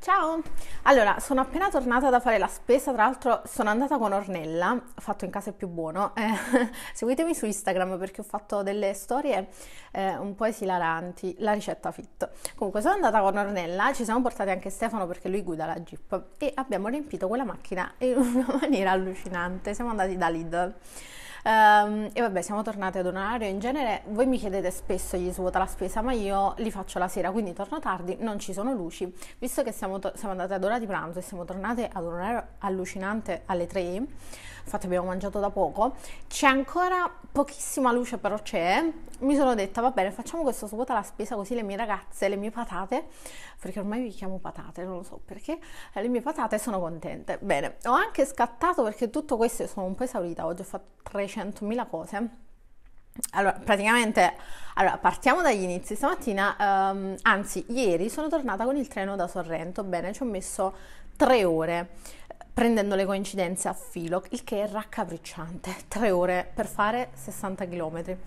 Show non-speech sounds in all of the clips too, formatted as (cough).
Ciao! Allora, sono appena tornata da fare la spesa, tra l'altro sono andata con Ornella, fatto in casa è più buono. Eh, (laughs) seguitemi su Instagram perché ho fatto delle storie eh, un po' esilaranti, la ricetta fit. Comunque sono andata con Ornella, ci siamo portati anche Stefano perché lui guida la Jeep e abbiamo riempito quella macchina in (laughs) una maniera allucinante. Siamo andati da Lidl. Um, e vabbè, siamo tornate ad un orario. In genere voi mi chiedete spesso gli svuota la spesa, ma io li faccio la sera, quindi torno tardi, non ci sono luci. Visto che siamo, to- siamo andate ad ora di pranzo e siamo tornate ad un orario allucinante alle 3 infatti abbiamo mangiato da poco, c'è ancora pochissima luce però c'è, mi sono detta va bene facciamo questo svuota la spesa così le mie ragazze, le mie patate, perché ormai vi chiamo patate, non lo so perché, eh, le mie patate sono contente. Bene, ho anche scattato perché tutto questo io sono un po' esaurita, oggi ho fatto 300.000 cose. Allora, praticamente, allora, partiamo dagli inizi. Stamattina, um, anzi, ieri sono tornata con il treno da Sorrento, bene, ci ho messo tre ore prendendo le coincidenze a filo, il che è raccapricciante. Tre ore per fare 60 km. Eh,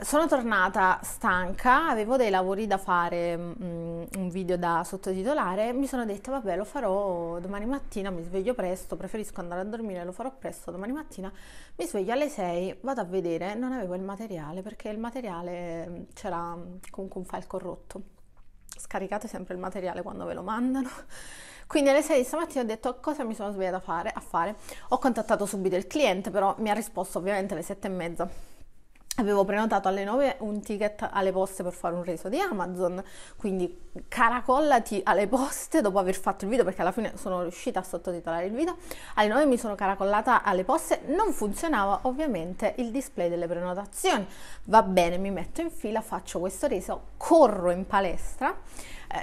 sono tornata stanca, avevo dei lavori da fare, mm, mm, un video da sottotitolare, mi sono detta vabbè lo farò domani mattina, mi sveglio presto, preferisco andare a dormire, lo farò presto domani mattina, mi sveglio alle 6, vado a vedere, non avevo il materiale perché il materiale mm, c'era comunque un file corrotto, scaricate sempre il materiale quando ve lo mandano quindi alle 6 di stamattina ho detto cosa mi sono svegliata a fare, a fare. Ho contattato subito il cliente, però mi ha risposto ovviamente alle 7 e mezza Avevo prenotato alle 9 un ticket alle poste per fare un reso di Amazon, quindi caracollati alle poste dopo aver fatto il video perché alla fine sono riuscita a sottotitolare il video. Alle 9 mi sono caracollata alle poste, non funzionava ovviamente il display delle prenotazioni. Va bene, mi metto in fila, faccio questo reso, corro in palestra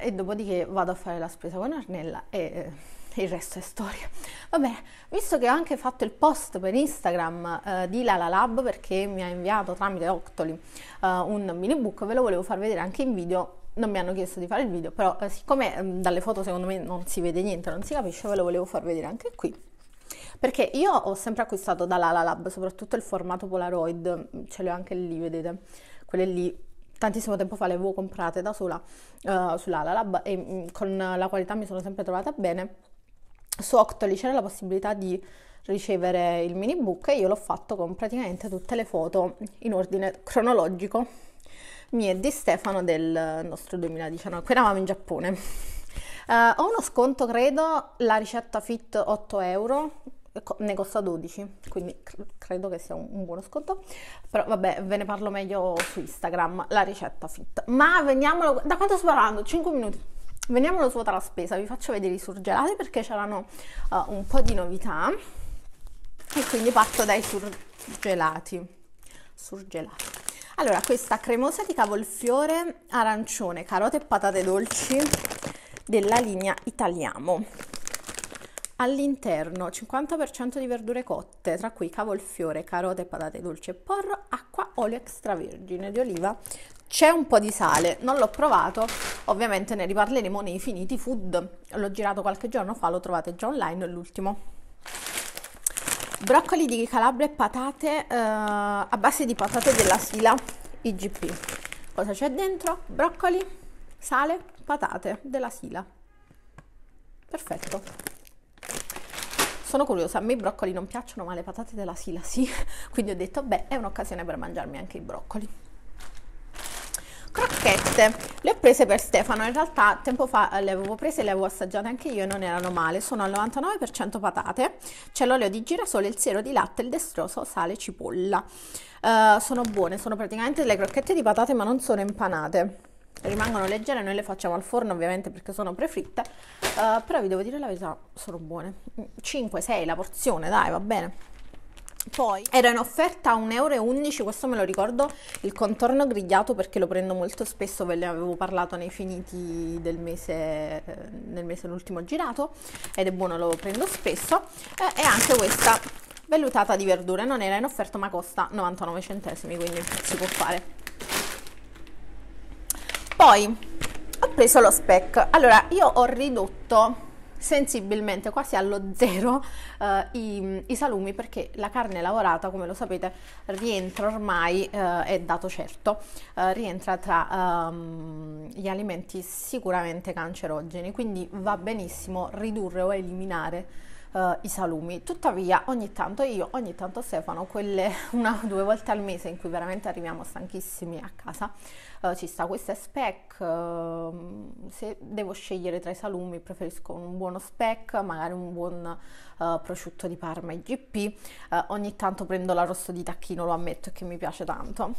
eh, e dopodiché vado a fare la spesa con Arnella e... Eh, il resto è storia. Va bene, visto che ho anche fatto il post per Instagram eh, di Lala Lab perché mi ha inviato tramite Octoli eh, un mini book, ve lo volevo far vedere anche in video. Non mi hanno chiesto di fare il video, però eh, siccome mh, mm, dalle foto secondo me non si vede niente, non si capisce, ve lo volevo far vedere anche qui. Perché io ho sempre acquistato da Lala Lab, soprattutto il formato Polaroid, mm, ce le ho anche lì, vedete, quelle lì tantissimo tempo fa le avevo comprate da sola uh, eh, sull'Alalab e mh, mm, con la qualità mi sono sempre trovata bene su Octoly c'era la possibilità di ricevere il mini book e io l'ho fatto con praticamente tutte le foto in ordine cronologico mie e di Stefano del nostro 2019 qui eravamo in Giappone uh, ho uno sconto credo la ricetta fit 8 euro ne costa 12 quindi credo che sia un, un, buono sconto però vabbè ve ne parlo meglio su Instagram la ricetta fit ma veniamolo da quanto sto parlando? 5 minuti Veniamo alla svuota la spesa, vi faccio vedere i surgelati perché c'erano uh, un po' di novità e quindi parto dai surgelati. Surgelati. Allora, questa cremosa di cavolfiore, arancione, carote e patate dolci della linea Italiamo. All'interno 50% di verdure cotte, tra cui cavolfiore, carote, patate dolci e porro, acqua, olio extravergine di oliva, c'è un po' di sale, non l'ho provato, ovviamente ne riparleremo nei finiti food, l'ho girato qualche giorno fa, lo trovate già online, l'ultimo. Broccoli di Calabria e patate eh, a base di patate della Sila IGP. Cosa c'è dentro? Broccoli, sale, patate della Sila. Perfetto. Sono curiosa, a me i broccoli non piacciono, ma le patate della Sila sì, (laughs) quindi ho detto, beh, è un'occasione per mangiarmi anche i broccoli crocchette le ho prese per Stefano in realtà tempo fa eh, le avevo prese le avevo assaggiate anche io e non erano male sono al 99% patate c'è l'olio di girasole il siero di latte il destroso sale e cipolla uh, sono buone sono praticamente delle crocchette di patate ma non sono impanate rimangono leggere noi le facciamo al forno ovviamente perché sono prefritte uh, però vi devo dire la verità sono buone 5-6 mm, la porzione dai va bene poi era in offerta a 1,11 euro, questo me lo ricordo, il contorno grigliato perché lo prendo molto spesso, ve ne avevo parlato nei finiti del mese, eh, nel mese l'ultimo girato ed è buono, lo prendo spesso. Eh, e anche questa vellutata di verdure, non era in offerta ma costa 99 centesimi, quindi si può fare. Poi ho preso lo spec, allora io ho ridotto sensibilmente quasi allo zero eh, i, i, salumi perché la carne lavorata come lo sapete rientra ormai eh, è dato certo eh, rientra tra um, gli alimenti sicuramente cancerogeni quindi va benissimo ridurre o eliminare uh, i salumi. Tuttavia ogni tanto io, ogni tanto Stefano, quelle (laughs) una o due volte al mese in cui veramente arriviamo stanchissimi a casa, uh, ci sta questa spec, uh, se devo scegliere tra i salumi preferisco un buono spec, magari un buon eh, prosciutto di Parma IGP, ogni tanto prendo l'arrosto di tacchino, lo ammetto che mi piace tanto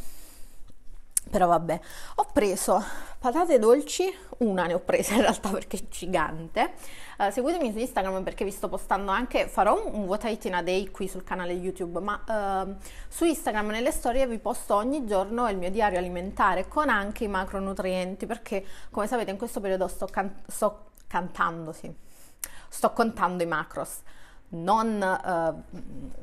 però vabbè ho preso patate dolci una ne ho presa in realtà perché è gigante uh, seguitemi su Instagram perché vi sto postando anche farò un, un a day qui sul canale YouTube ma uh, su Instagram nelle storie vi posto ogni giorno il mio diario alimentare con anche i macronutrienti perché come sapete in questo periodo sto, can- sto cantando sì. sto contando i macros non uh,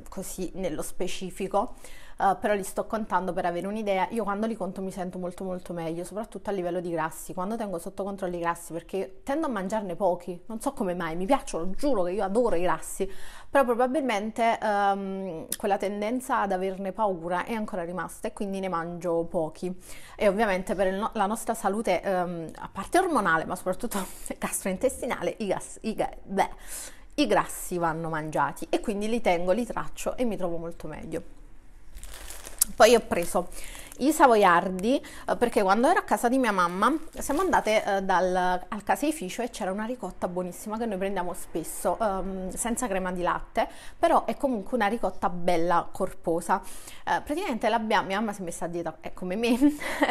così nello specifico eh, però li sto contando per avere un'idea. Io quando li conto mi sento molto molto meglio, soprattutto a livello di grassi, quando tengo sotto controllo i grassi, perché tendo a mangiarne pochi, non so come mai, mi piacciono, giuro che io adoro i grassi, però probabilmente um, quella tendenza ad averne paura è ancora rimasta e quindi ne mangio pochi. E ovviamente per no- la nostra salute, um, a parte ormonale, ma soprattutto (laughs) gastrointestinale, i, gas- i, ga- beh, i grassi vanno mangiati e quindi li tengo, li traccio e mi trovo molto meglio poi ho preso i savoiardi eh, perché quando ero a casa di mia mamma siamo andate eh, dal, al caseificio e c'era una ricotta buonissima che noi prendiamo spesso ehm, senza crema di latte però è comunque una ricotta bella corposa eh, praticamente mia mamma si è messa a dieta è come me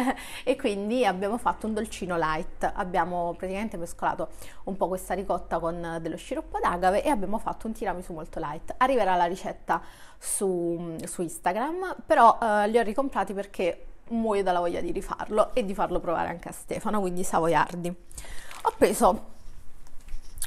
(laughs) e quindi abbiamo fatto un dolcino light abbiamo praticamente mescolato un po' questa ricotta con dello sciroppo d'agave e abbiamo fatto un tiramisù molto light arriverà la ricetta su, su Instagram però eh, li ho ricomprati perché muoio dalla voglia di rifarlo e di farlo provare anche a Stefano, quindi savoiardi. Ho preso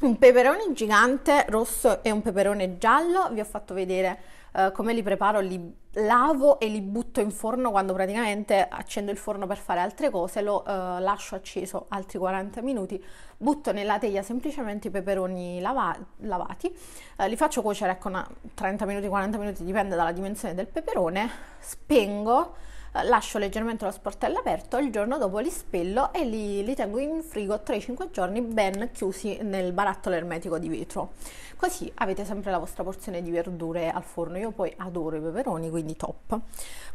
un peperone gigante rosso e un peperone giallo, vi ho fatto vedere eh, come li preparo, li lavo e li butto in forno quando praticamente accendo il forno per fare altre cose, lo eh, lascio acceso altri 40 minuti, butto nella teglia semplicemente i peperoni lava- lavati, eh, li faccio cuocere ecco 30 minuti, 40 minuti, dipende dalla dimensione del peperone, spengo, eh, lascio leggermente lo sportello aperto, il giorno dopo li spello e li, li tengo in frigo 3-5 giorni ben chiusi nel barattolo ermetico di vetro. Così avete sempre la vostra porzione di verdure al forno. Io poi adoro i peperoni, quindi top.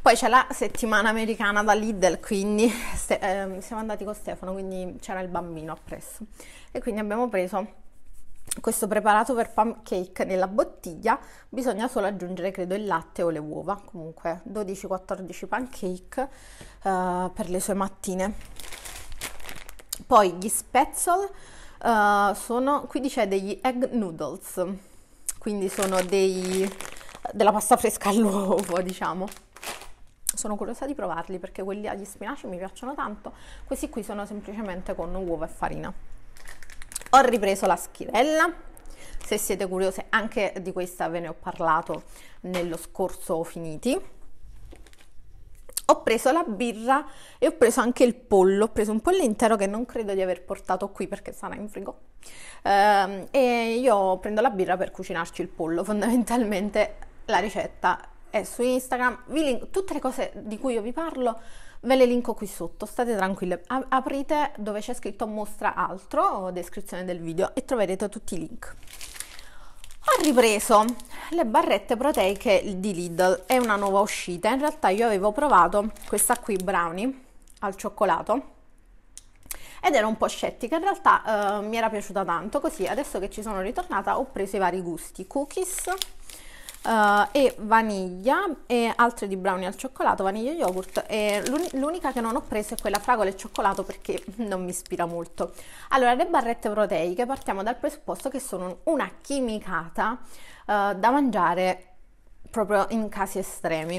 Poi c'è la settimana americana da Lidl, quindi se, (laughs) eh, siamo andati con Stefano, quindi c'era il bambino appresso. E quindi abbiamo preso questo preparato per pancake nella bottiglia bisogna solo aggiungere credo il latte o le uova comunque 12-14 pancake uh, per le sue mattine poi gli spetzl uh, eh, sono qui dice degli egg noodles quindi sono dei, della pasta fresca all'uovo diciamo sono curiosa di provarli perché quelli agli spinaci mi piacciono tanto questi qui sono semplicemente con uova e farina ho ripreso la schivella se siete curiose anche di questa ve ne ho parlato nello scorso finiti ho preso la birra e ho preso anche il pollo, ho preso un pollo intero che non credo di aver portato qui perché sarà in frigo. Ehm, e io prendo la birra per cucinarci il pollo, (laughs) fondamentalmente la ricetta è su Instagram, link- tutte le cose di cui io vi parlo ve le linko qui sotto, state tranquille, A- aprite dove c'è scritto mostra altro o descrizione del video e troverete tutti i link. Ho ripreso le barrette proteiche di Lidl, è una nuova uscita, in realtà io avevo provato questa qui brownie al cioccolato ed ero un po' scettica, in realtà eh, mi era piaciuta tanto, così adesso che ci sono ritornata ho preso i vari gusti, cookies, uh, e vaniglia e altre di brownie al cioccolato, vaniglia e yogurt e l'unica che non ho preso è quella fragola e cioccolato perché (laughs) non mi ispira molto. Allora, le barrette proteiche partiamo dal presupposto che sono una chimicata uh, da mangiare proprio in casi estremi.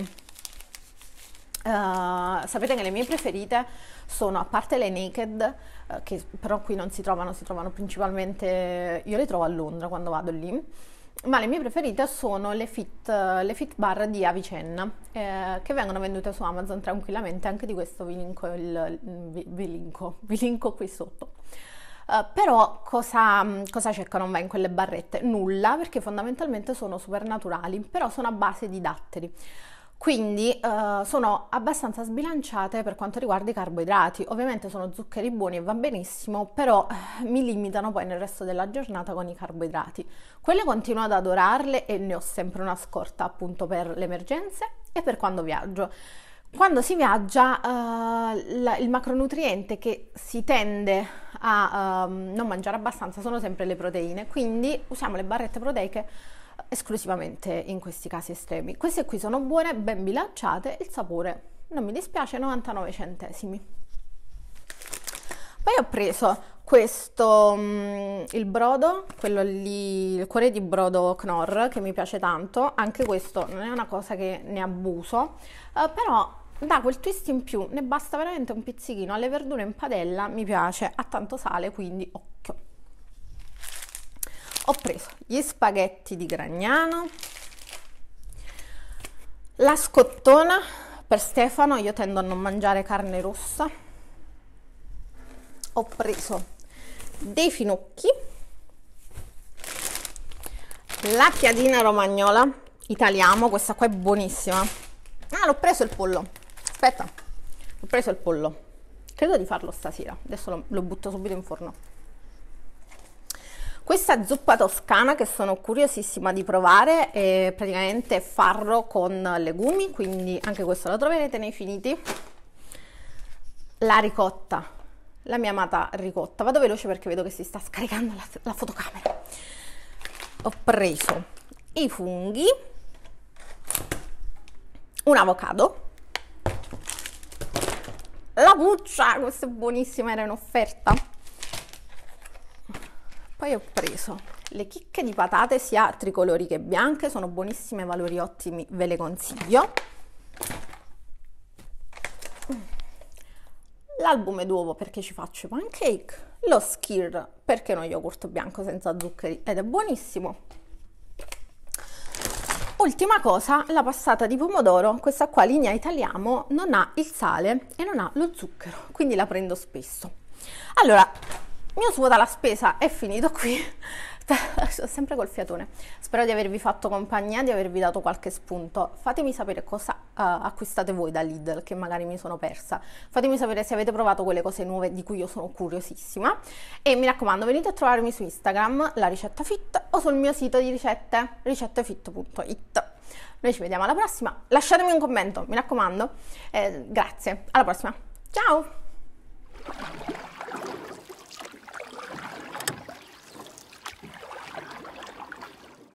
Uh, sapete che le mie preferite sono a parte le naked uh, che però qui non si trovano si trovano principalmente io le trovo a Londra quando vado lì ma le mie preferite sono le fit, le fit bar di Avicenna eh, che vengono vendute su Amazon tranquillamente anche di questo vi linko, il, vi, vi linko, (laughs) vi linko qui sotto Uh, però cosa, cosa c'è che non va in quelle barrette? Nulla, perché fondamentalmente sono super naturali, però sono a base di datteri quindi eh, sono abbastanza sbilanciate per quanto riguarda i carboidrati. Ovviamente sono zuccheri buoni e va benissimo, però eh, mi limitano poi nel resto della giornata con i carboidrati. Quelle continuo ad adorarle e ne ho sempre una scorta appunto per le emergenze e per quando viaggio. Quando si viaggia eh, il macronutriente che si tende a ehm, non mangiare abbastanza sono sempre le proteine, quindi usiamo le barrette proteiche esclusivamente in questi casi estremi. Queste qui sono buone, ben bilanciate, il sapore non mi dispiace, 99 centesimi. Poi ho preso questo, mm, il brodo, quello lì, il cuore di brodo Knorr, che mi piace tanto. Anche questo non è una cosa che ne abuso, eh, però da quel twist in più, ne basta veramente un pizzichino. Alle verdure in padella mi piace, ha tanto sale, quindi occhio ho preso gli spaghetti di Gragnano, la scottona per Stefano, io tendo a non mangiare carne rossa, ho preso dei finocchi, la piadina romagnola, italiamo, questa qua è buonissima. Ah, l'ho preso il pollo, aspetta, ho preso il pollo, credo di farlo stasera, adesso lo, lo butto subito in forno. Questa zuppa toscana che sono curiosissima di provare è praticamente farro con legumi, quindi anche questo lo troverete nei finiti. La ricotta, la mia amata ricotta. Vado veloce perché vedo che si sta scaricando la, la fotocamera. Ho preso i funghi, un avocado, la buccia, questa è buonissima, era in offerta poi ho preso le chicche di patate sia tricolori che bianche, sono buonissime, valori ottimi, ve le consiglio. L'albume d'uovo perché ci faccio i pancake, lo skir perché non yogurt bianco senza zuccheri ed è buonissimo. Ultima cosa, la passata di pomodoro, questa qua linea italiano non ha il sale e non ha lo zucchero, quindi la prendo spesso. Allora, mio suota la spesa è finito qui. Sto (laughs) sempre col fiatone. Spero di avervi fatto compagnia, di avervi dato qualche spunto. Fatemi sapere cosa uh, acquistate voi da Lidl, che magari mi sono persa. Fatemi sapere se avete provato quelle cose nuove di cui io sono curiosissima. E mi raccomando, venite a trovarmi su Instagram, la ricetta fit, o sul mio sito di ricette, ricettefit.it. Noi ci vediamo alla prossima. Lasciatemi un commento, mi raccomando. Eh, grazie, alla prossima. Ciao!